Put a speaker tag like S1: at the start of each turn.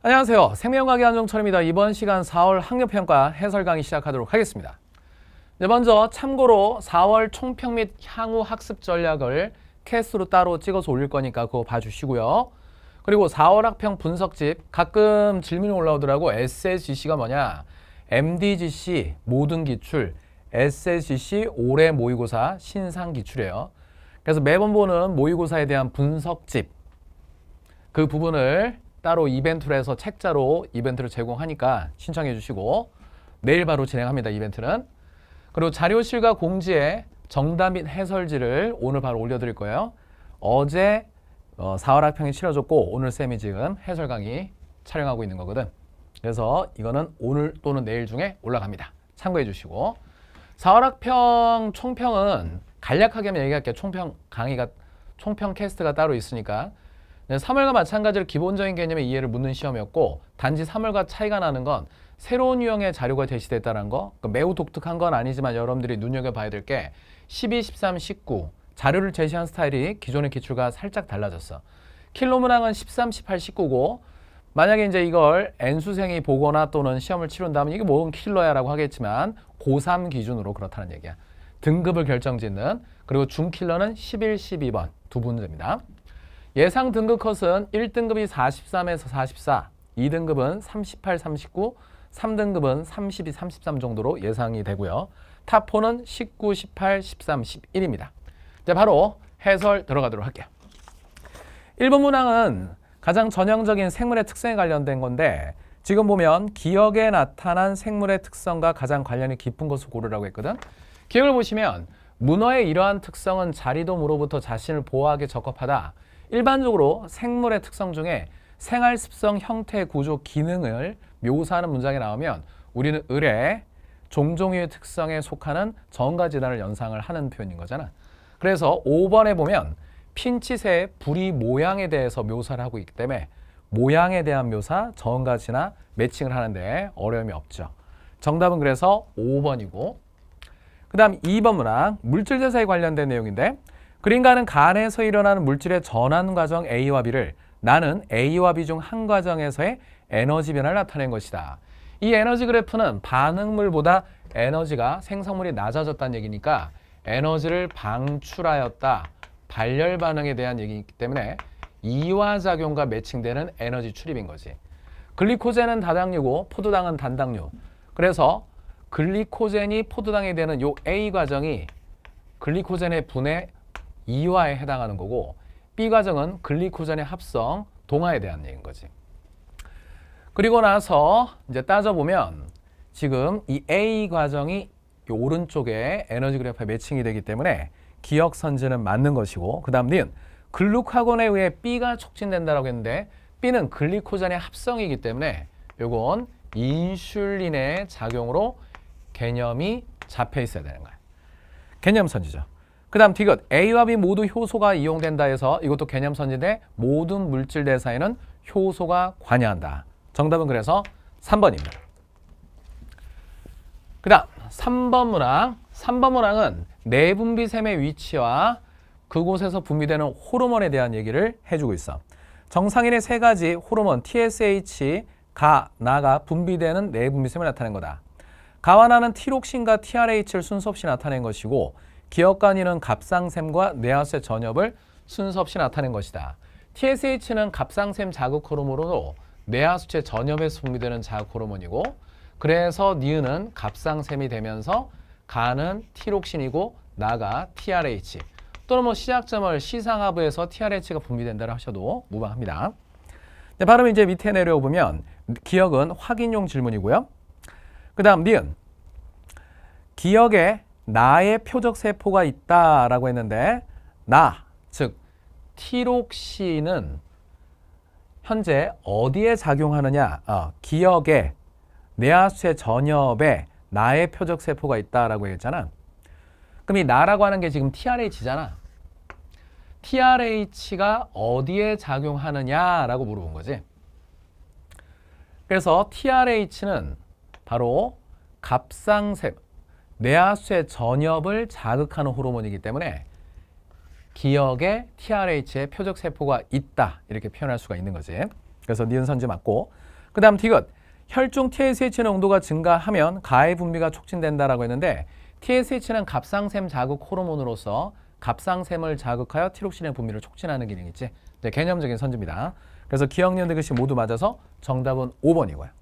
S1: 안녕하세요. 생명과학 안종철입니다. 이번 시간 4월 학력평가 해설 강의 시작하도록 하겠습니다. 네, 먼저 참고로 4월 총평 및 향후 학습 전략을 캐스로 따로 찍어서 올릴 거니까 그거 봐주시고요. 그리고 4월 학평 분석집 가끔 질문이 올라오더라고 SSGC가 뭐냐 MDGC 모든 기출 SSGC 올해 모의고사 신상 기출이에요. 그래서 매번 보는 모의고사에 대한 분석집 그 부분을 따로 이벤트로 해서 책자로 이벤트를 제공하니까 신청해 주시고 내일 바로 진행합니다. 이벤트는. 그리고 자료실과 공지에 정답 및 해설지를 오늘 바로 올려드릴 거예요. 어제 어, 4월 학평이 치러졌고 오늘 쌤이 지금 해설 강의 촬영하고 있는 거거든. 그래서 이거는 오늘 또는 내일 중에 올라갑니다. 참고해 주시고 4월 학평 총평은 간략하게 얘기할게요. 총평 강의가 총평 캐스트가 따로 있으니까 3월과 마찬가지로 기본적인 개념의 이해를 묻는 시험이었고 단지 3월과 차이가 나는 건 새로운 유형의 자료가 제시됐다는 거 그러니까 매우 독특한 건 아니지만 여러분들이 눈여겨봐야 될 게 12, 13, 19 자료를 제시한 스타일이 기존의 기출과 살짝 달라졌어. 킬로문항은 13, 18, 19고 만약에 이제 이걸 N수생이 보거나 또는 시험을 치른다면 이게 뭔 킬러야 라고 하겠지만 고3 기준으로 그렇다는 얘기야. 등급을 결정짓는 그리고 중킬러는 11, 12번 두 문제입니다. 예상 등급 컷은 1등급이 43에서 44, 2등급은 38, 39, 3등급은 32, 33 정도로 예상이 되고요. 탑4는 19, 18, 13, 11입니다. 이 바로 해설 들어가도록 할게요. 1번 문항은 가장 전형적인 생물의 특성에 관련된 건데 지금 보면 기억에 나타난 생물의 특성과 가장 관련이 깊은 것을 고르라고 했거든. 기억을 보시면 문어의 이러한 특성은 자리돔으로부터 자신을 보호하기 적합하다. 일반적으로 생물의 특성 중에 생활 습성 형태 구조 기능을 묘사하는 문장이 나오면 우리는 을의 종종의 특성에 속하는 전가 질환을 연상을 하는 표현인 거잖아. 그래서 5번에 보면 핀치새의 부리 모양에 대해서 묘사를 하고 있기 때문에 모양에 대한 묘사, 전가지나 매칭을 하는데 어려움이 없죠. 정답은 그래서 5번이고 그 다음 2번 문항 물질대사에 관련된 내용인데 그린가는 간에서 일어나는 물질의 전환 과정 A와 B를 나는 A와 B 중 한 과정에서의 에너지 변화를 나타낸 것이다. 이 에너지 그래프는 반응물보다 에너지가 생성물이 낮아졌다는 얘기니까 에너지를 방출하였다. 발열 반응에 대한 얘기이기 때문에 이화작용과 매칭되는 에너지 출입인 거지. 글리코젠은 다당류고 포도당은 단당류. 그래서 글리코젠이 포도당이 되는 요 A 과정이 글리코젠의 분해 이화에 해당하는 거고 B 과정은 글리코젠의 합성 동화에 대한 얘기인 거지. 그리고 나서 이제 따져보면 지금 이 A 과정이 이 오른쪽에 에너지 그래프에 매칭이 되기 때문에 기억 선지는 맞는 것이고 그 다음 은 글루카곤에 의해 B가 촉진된다고 했는데 B는 글리코젠의 합성이기 때문에 요건 인슐린의 작용으로 개념이 잡혀 있어야 되는 거야. 개념 선지죠. 그 다음 디귿 A와 B 모두 효소가 이용된다 해서 이것도 개념 선진데 모든 물질 대사에는 효소가 관여한다. 정답은 그래서 3번입니다. 그 다음 3번 문항 3번 문항은 내분비샘의 위치와 그곳에서 분비되는 호르몬에 대한 얘기를 해주고 있어. 정상인의 세 가지 호르몬 TSH, 가, 나가 분비되는 내분비샘을 나타낸 거다. 가와 나는 티록신과 TRH를 순서 없이 나타낸 것이고 기억관이는 갑상샘과 뇌하수의 전엽을 순서 없이 나타낸 것이다. TSH는 갑상샘 자극 호르몬으로 뇌하수체 전엽에 분비되는 자극 호르몬이고 그래서 니은은 갑상샘이 되면서 간은 티록신이고 나가 TRH 또는 뭐 시작점을 시상하부에서 TRH가 분비된다고 하셔도 무방합니다. 네, 바로 이제 밑에 내려보면 기억은 확인용 질문이고요. 그 다음 니은 기억의 나의 표적 세포가 있다라고 했는데 나, 즉 티록신은 현재 어디에 작용하느냐? 어, 기억에, 뇌하수의 전엽에 나의 표적 세포가 있다라고 했잖아. 그럼 이 나라고 하는 게 지금 TRH잖아. TRH가 어디에 작용하느냐라고 물어본 거지. 그래서 TRH는 바로 갑상세포, 뇌하수의 전엽을 자극하는 호르몬이기 때문에 기억에 TRH의 표적 세포가 있다 이렇게 표현할 수가 있는 거지. 그래서 니은 선지 맞고 그 다음 디귿 혈중 TSH의 농도가 증가하면 가해 분비가 촉진된다라고 했는데 TSH는 갑상샘 자극 호르몬으로서 갑상샘을 자극하여 티록신의 분비를 촉진하는 기능이 있지. 네, 개념적인 선지입니다. 그래서 기억년 디귿이 모두 맞아서 정답은 5번이고요.